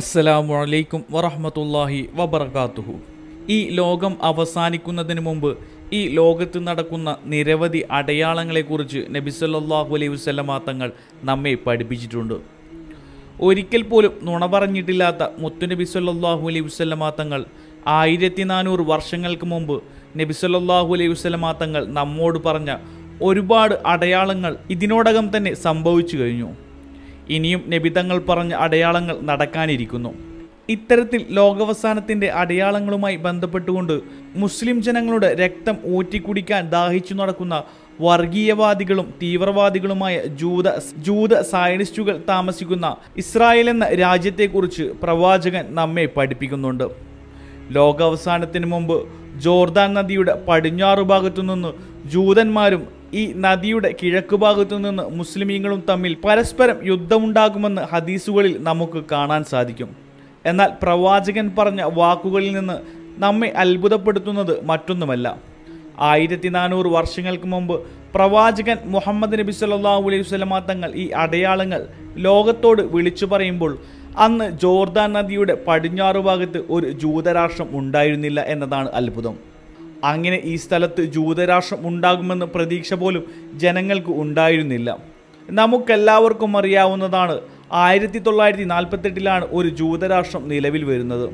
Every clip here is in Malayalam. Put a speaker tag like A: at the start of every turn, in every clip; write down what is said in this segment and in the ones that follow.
A: അസ്സലാമു അലൈക്കും വറഹമത്തല്ലാഹി വബർക്കാത്തുഹു ഈ ലോകം അവസാനിക്കുന്നതിന് മുമ്പ് ഈ ലോകത്ത് നടക്കുന്ന നിരവധി അടയാളങ്ങളെക്കുറിച്ച് നബിസല്ലാഹു അലൈഹി വസ്ലമാ തങ്ങൾ നമ്മെ പഠിപ്പിച്ചിട്ടുണ്ട് ഒരിക്കൽ പോലും നുണ പറഞ്ഞിട്ടില്ലാത്ത മുത്തുനബി സല്ലാഹു അലൈഹി വസ്ലമാ തങ്ങൾ ആയിരത്തി നാനൂറ് വർഷങ്ങൾക്ക് മുമ്പ് നബിസല്ലാഹു അലൈഹി വസ്ലമാ തങ്ങൾ നമ്മോട് പറഞ്ഞ ഒരുപാട് അടയാളങ്ങൾ ഇതിനോടകം തന്നെ സംഭവിച്ചു കഴിഞ്ഞു ഇനിയും നബിതങ്ങൾ പറഞ്ഞ അടയാളങ്ങൾ നടക്കാനിരിക്കുന്നു ഇത്തരത്തിൽ ലോകവസാനത്തിൻ്റെ അടയാളങ്ങളുമായി ബന്ധപ്പെട്ടുകൊണ്ട് മുസ്ലിം ജനങ്ങളുടെ രക്തം ഊറ്റിക്കുടിക്കാൻ ദാഹിച്ചു നടക്കുന്ന വർഗീയവാദികളും തീവ്രവാദികളുമായ ജൂത ജൂത സയനിസ്റ്റുകൾ താമസിക്കുന്ന ഇസ്രായേൽ എന്ന രാജ്യത്തെക്കുറിച്ച് പ്രവാചകൻ നമ്മെ പഠിപ്പിക്കുന്നുണ്ട് ലോകാവസാനത്തിന് മുമ്പ് ജോർദാൻ നദിയുടെ പടിഞ്ഞാറു ഭാഗത്തുനിന്ന് ജൂതന്മാരും ഈ നദിയുടെ കിഴക്കുഭാഗത്തു നിന്ന് മുസ്ലിമീങ്ങളും തമ്മിൽ പരസ്പരം യുദ്ധമുണ്ടാകുമെന്ന് ഹദീസുകളിൽ നമുക്ക് കാണാൻ സാധിക്കും എന്നാൽ പ്രവാചകൻ പറഞ്ഞ വാക്കുകളിൽ നിന്ന് നമ്മെ അത്ഭുതപ്പെടുത്തുന്നത് മറ്റൊന്നുമല്ല ആയിരത്തി നാനൂറ് വർഷങ്ങൾക്ക് മുമ്പ് പ്രവാചകൻ മുഹമ്മദ് നബി സല്ലാ അലൈഹി സ്വലമാ തങ്ങൾ ഈ അടയാളങ്ങൾ ലോകത്തോട് വിളിച്ചു പറയുമ്പോൾ അന്ന് ജോർദാൻ നദിയുടെ പടിഞ്ഞാറ് ഭാഗത്ത് ഒരു ജൂതരാഷ്ട്രം ഉണ്ടായിരുന്നില്ല എന്നതാണ് അത്ഭുതം അങ്ങനെ ഈ സ്ഥലത്ത് ജൂതരാഷ്ട്രം ഉണ്ടാകുമെന്ന് പ്രതീക്ഷ പോലും ജനങ്ങൾക്ക് ഉണ്ടായിരുന്നില്ല നമുക്കെല്ലാവർക്കും അറിയാവുന്നതാണ് ആയിരത്തി തൊള്ളായിരത്തി നാൽപ്പത്തെട്ടിലാണ് ഒരു ജൂതരാഷ്ട്രം നിലവിൽ വരുന്നത്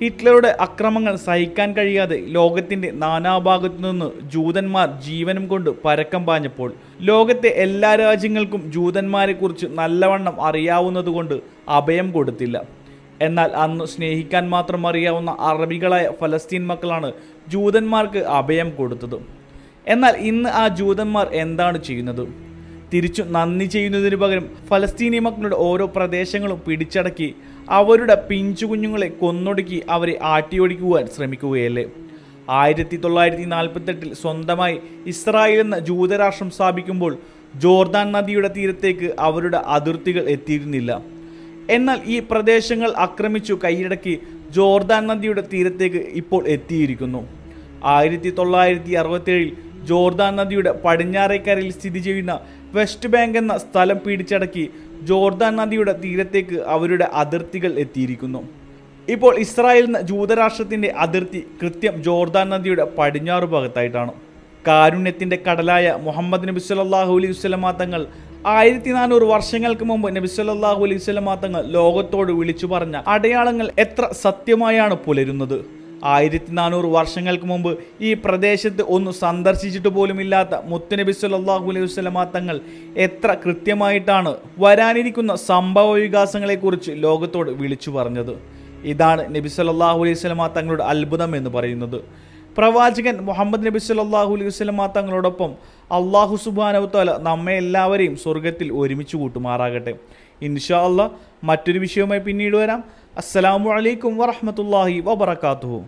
A: ഹിറ്റ്ലറുടെ അക്രമങ്ങൾ സഹിക്കാൻ കഴിയാതെ ലോകത്തിന്റെ നാനാഭാഗത്തു നിന്ന് ജൂതന്മാർ ജീവനും കൊണ്ട് പരക്കം പാഞ്ഞപ്പോൾ ലോകത്തെ എല്ലാ രാജ്യങ്ങൾക്കും ജൂതന്മാരെക്കുറിച്ച് നല്ലവണ്ണം അറിയാവുന്നതുകൊണ്ട് അഭയം കൊടുത്തില്ല എന്നാൽ അന്ന് സ്നേഹിക്കാൻ മാത്രം അറിയാവുന്ന അറബികളായ ഫലസ്തീൻ മക്കളാണ് ജൂതന്മാർക്ക് അഭയം കൊടുത്തത് എന്നാൽ ഇന്ന് ആ ജൂതന്മാർ എന്താണ് ചെയ്യുന്നത് തിരിച്ചു നന്ദി ചെയ്യുന്നതിന് പകരം ഫലസ്തീനി മക്കളുടെ ഓരോ പ്രദേശങ്ങളും പിടിച്ചടക്കി അവരുടെ പിഞ്ചു കുഞ്ഞുങ്ങളെ കൊന്നൊടുക്കി അവരെ ആട്ടിയൊടിക്കുവാൻ ശ്രമിക്കുകയല്ലേ ആയിരത്തി തൊള്ളായിരത്തി നാൽപ്പത്തെട്ടിൽ സ്വന്തമായി ഇസ്രായേൽ എന്ന ജൂതരാഷ്ട്രം സ്ഥാപിക്കുമ്പോൾ ജോർദാൻ നദിയുടെ തീരത്തേക്ക് അവരുടെ അതിർത്തികൾ എത്തിയിരുന്നില്ല എന്നാൽ ഈ പ്രദേശങ്ങൾ ആക്രമിച്ചു കൈയടക്കി ജോർദാൻ നദിയുടെ തീരത്തേക്ക് ഇപ്പോൾ എത്തിയിരിക്കുന്നു ആയിരത്തി തൊള്ളായിരത്തി അറുപത്തേഴിൽ ജോർദാൻ നദിയുടെ പടിഞ്ഞാറേക്കരയിൽ സ്ഥിതി ചെയ്യുന്ന വെസ്റ്റ് ബാങ്ക് എന്ന സ്ഥലം പിടിച്ചടക്കി ജോർദാൻ നദിയുടെ തീരത്തേക്ക് അവരുടെ അതിർത്തികൾ എത്തിയിരിക്കുന്നു ഇപ്പോൾ ഇസ്രായേൽ എന്ന ജൂതരാഷ്ട്രത്തിൻ്റെ അതിർത്തി കൃത്യം ജോർദാൻ നദിയുടെ പടിഞ്ഞാറ് ഭാഗത്തായിട്ടാണ് കാരുണ്യത്തിൻ്റെ കടലായ മുഹമ്മദ് നബി സല്ലാഹു അലൈഹി വസ്ലമാ തങ്ങൾ ആയിരത്തി നാനൂറ് വർഷങ്ങൾക്ക് മുമ്പ് നബി സല്ലാഹു അലൈഹി വസ്ലമാ തങ്ങൾ ലോകത്തോട് വിളിച്ചു പറഞ്ഞ അടയാളങ്ങൾ എത്ര സത്യമായാണ് പുലരുന്നത് ആയിരത്തി നാനൂറ് വർഷങ്ങൾക്ക് മുമ്പ് ഈ പ്രദേശത്ത് ഒന്ന് സന്ദർശിച്ചിട്ട് പോലുമില്ലാത്ത മുത്തുനബി സല്ലാഹു അലൈഹി വസ്ലമ തങ്ങൾ എത്ര കൃത്യമായിട്ടാണ് വരാനിരിക്കുന്ന സംഭവ വികാസങ്ങളെക്കുറിച്ച് ലോകത്തോട് വിളിച്ചു പറഞ്ഞത് ഇതാണ് നബി സല്ലാഹു അലൈഹി വസ്ലമ തങ്ങളുടെ അത്ഭുതം എന്ന് പറയുന്നത് പ്രവാചകൻ മുഹമ്മദ് നബി സല്ലാഹു അലൈഹി വസ്ലമ തങ്ങളോടൊപ്പം അള്ളാഹു സുബാനവത്തോല നമ്മെ എല്ലാവരെയും സ്വർഗത്തിൽ ഒരുമിച്ച് കൂട്ടുമാറാകട്ടെ ഇൻഷാ അല്ലാ മറ്റൊരു വിഷയവുമായി പിന്നീട് വരാം അസ്സലാമു അലൈക്കും വറഹമത്തല്ലാഹി വബർക്കാത്തുഹു